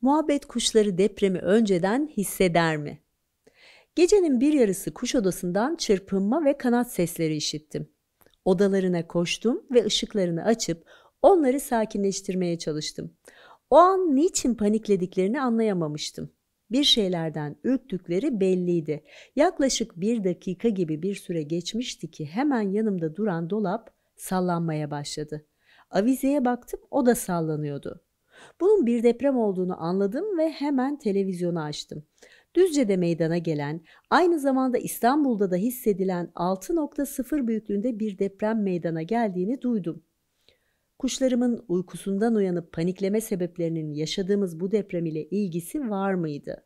muhabbet kuşları depremi önceden hisseder mi? Gecenin bir yarısı kuş odasından çırpınma ve kanat sesleri işittim. Odalarına koştum ve ışıklarını açıp onları sakinleştirmeye çalıştım. O an niçin paniklediklerini anlayamamıştım. Bir şeylerden ürktükleri belliydi. Yaklaşık bir dakika gibi bir süre geçmişti ki hemen yanımda duran dolap sallanmaya başladı. Avizeye baktım o da sallanıyordu. Bunun bir deprem olduğunu anladım ve hemen televizyonu açtım. Düzce'de meydana gelen, aynı zamanda İstanbul'da da hissedilen 6.0 büyüklüğünde bir deprem meydana geldiğini duydum. Kuşlarımın uykusundan uyanıp panikleme sebeplerinin yaşadığımız bu deprem ile ilgisi var mıydı?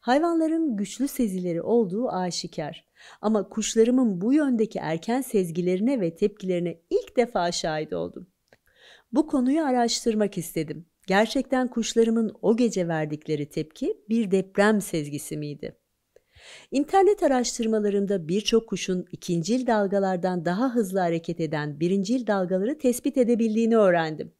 Hayvanların güçlü sezileri olduğu aşikar. Ama kuşlarımın bu yöndeki erken sezgilerine ve tepkilerine ilk defa şahit oldum. Bu konuyu araştırmak istedim. Gerçekten kuşlarımın o gece verdikleri tepki bir deprem sezgisi miydi? İnternet araştırmalarında birçok kuşun ikincil dalgalardan daha hızlı hareket eden birincil dalgaları tespit edebildiğini öğrendim.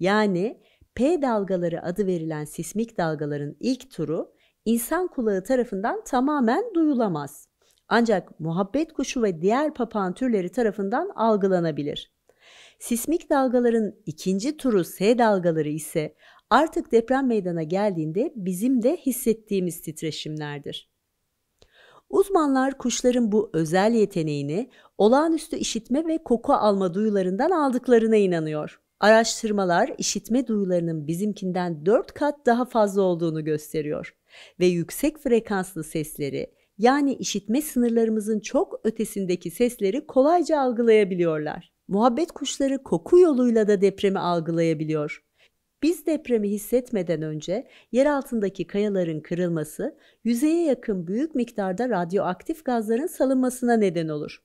Yani P dalgaları adı verilen sismik dalgaların ilk turu insan kulağı tarafından tamamen duyulamaz. Ancak muhabbet kuşu ve diğer papağan türleri tarafından algılanabilir. Sismik dalgaların ikinci turu S dalgaları ise artık deprem meydana geldiğinde bizim de hissettiğimiz titreşimlerdir. Uzmanlar kuşların bu özel yeteneğini olağanüstü işitme ve koku alma duyularından aldıklarına inanıyor. Araştırmalar işitme duyularının bizimkinden 4 kat daha fazla olduğunu gösteriyor ve yüksek frekanslı sesleri yani işitme sınırlarımızın çok ötesindeki sesleri kolayca algılayabiliyorlar muhabbet kuşları koku yoluyla da depremi algılayabiliyor. Biz depremi hissetmeden önce yer altındaki kayaların kırılması yüzeye yakın büyük miktarda radyoaktif gazların salınmasına neden olur.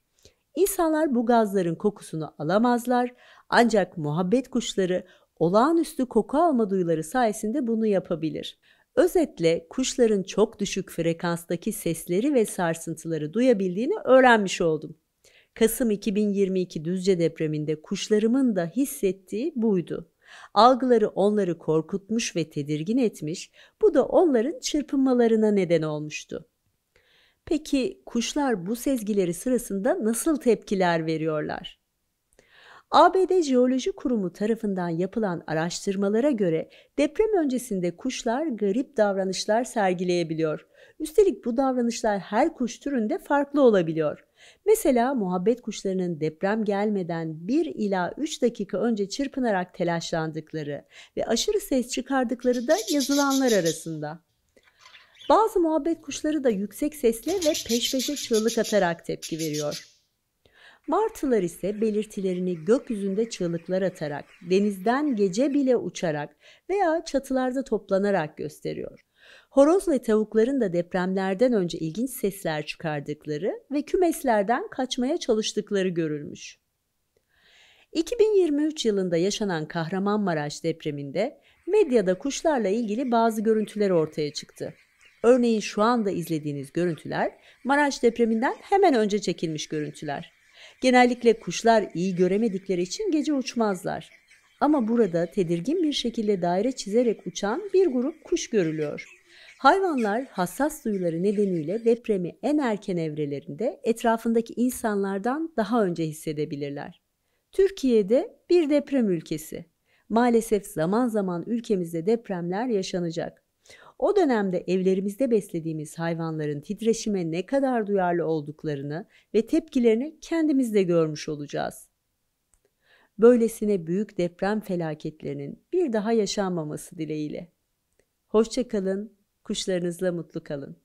İnsanlar bu gazların kokusunu alamazlar ancak muhabbet kuşları olağanüstü koku alma duyuları sayesinde bunu yapabilir. Özetle kuşların çok düşük frekanstaki sesleri ve sarsıntıları duyabildiğini öğrenmiş oldum. Kasım 2022 Düzce depreminde kuşlarımın da hissettiği buydu. Algıları onları korkutmuş ve tedirgin etmiş, bu da onların çırpınmalarına neden olmuştu. Peki kuşlar bu sezgileri sırasında nasıl tepkiler veriyorlar? ABD Jeoloji Kurumu tarafından yapılan araştırmalara göre deprem öncesinde kuşlar garip davranışlar sergileyebiliyor. Üstelik bu davranışlar her kuş türünde farklı olabiliyor. Mesela muhabbet kuşlarının deprem gelmeden 1 ila 3 dakika önce çırpınarak telaşlandıkları ve aşırı ses çıkardıkları da yazılanlar arasında. Bazı muhabbet kuşları da yüksek sesle ve peş peşe çığlık atarak tepki veriyor. Martılar ise belirtilerini gökyüzünde çığlıklar atarak, denizden gece bile uçarak veya çatılarda toplanarak gösteriyor. Horoz ve tavukların da depremlerden önce ilginç sesler çıkardıkları ve kümeslerden kaçmaya çalıştıkları görülmüş. 2023 yılında yaşanan Kahramanmaraş depreminde medyada kuşlarla ilgili bazı görüntüler ortaya çıktı. Örneğin şu anda izlediğiniz görüntüler Maraş depreminden hemen önce çekilmiş görüntüler. Genellikle kuşlar iyi göremedikleri için gece uçmazlar. Ama burada tedirgin bir şekilde daire çizerek uçan bir grup kuş görülüyor. Hayvanlar hassas duyuları nedeniyle depremi en erken evrelerinde etrafındaki insanlardan daha önce hissedebilirler. Türkiye'de bir deprem ülkesi. Maalesef zaman zaman ülkemizde depremler yaşanacak. O dönemde evlerimizde beslediğimiz hayvanların titreşime ne kadar duyarlı olduklarını ve tepkilerini kendimiz de görmüş olacağız. Böylesine büyük deprem felaketlerinin bir daha yaşanmaması dileğiyle. Hoşçakalın, Kuşlarınızla mutlu kalın.